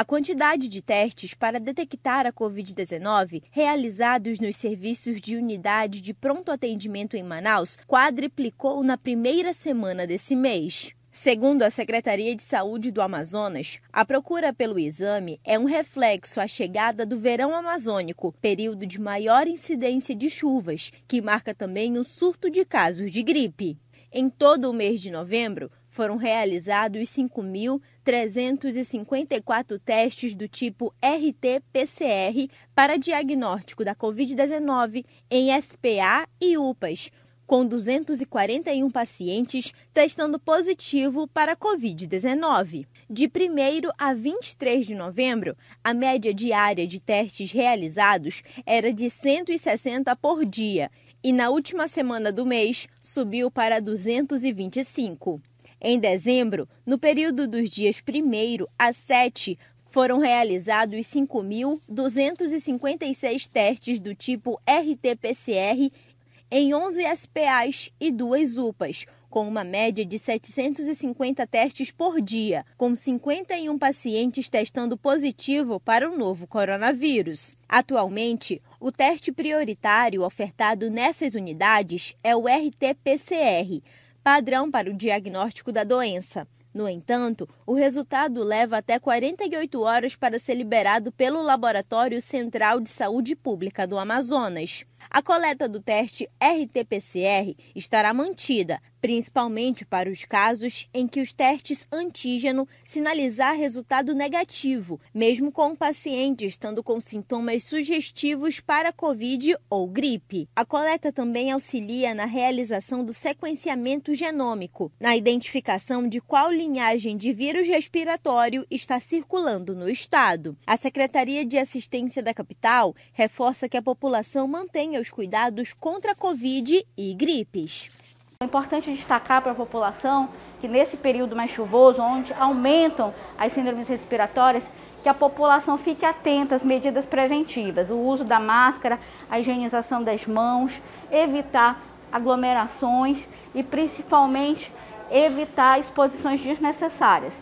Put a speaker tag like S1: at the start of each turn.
S1: A quantidade de testes para detectar a Covid-19 realizados nos serviços de unidade de pronto atendimento em Manaus quadriplicou na primeira semana desse mês. Segundo a Secretaria de Saúde do Amazonas, a procura pelo exame é um reflexo à chegada do verão amazônico, período de maior incidência de chuvas, que marca também o surto de casos de gripe. Em todo o mês de novembro, foram realizados 5.354 testes do tipo RT-PCR para diagnóstico da Covid-19 em SPA e UPAs com 241 pacientes testando positivo para Covid-19. De 1 a 23 de novembro, a média diária de testes realizados era de 160 por dia e na última semana do mês subiu para 225. Em dezembro, no período dos dias 1 a 7, foram realizados 5.256 testes do tipo RT-PCR em 11 SPAs e duas UPAs, com uma média de 750 testes por dia, com 51 pacientes testando positivo para o novo coronavírus. Atualmente, o teste prioritário ofertado nessas unidades é o RT-PCR, padrão para o diagnóstico da doença. No entanto, o resultado leva até 48 horas para ser liberado pelo Laboratório Central de Saúde Pública do Amazonas. A coleta do teste RT-PCR estará mantida, principalmente para os casos em que os testes antígeno sinalizar resultado negativo, mesmo com o paciente estando com sintomas sugestivos para Covid ou gripe. A coleta também auxilia na realização do sequenciamento genômico, na identificação de qual linhagem de vírus respiratório está circulando no estado. A Secretaria de Assistência da Capital reforça que a população mantenha os cuidados contra a Covid e gripes. É importante destacar para a
S2: população que nesse período mais chuvoso, onde aumentam as síndromes respiratórias, que a população fique atenta às medidas preventivas, o uso da máscara, a higienização das mãos, evitar aglomerações e principalmente evitar exposições desnecessárias.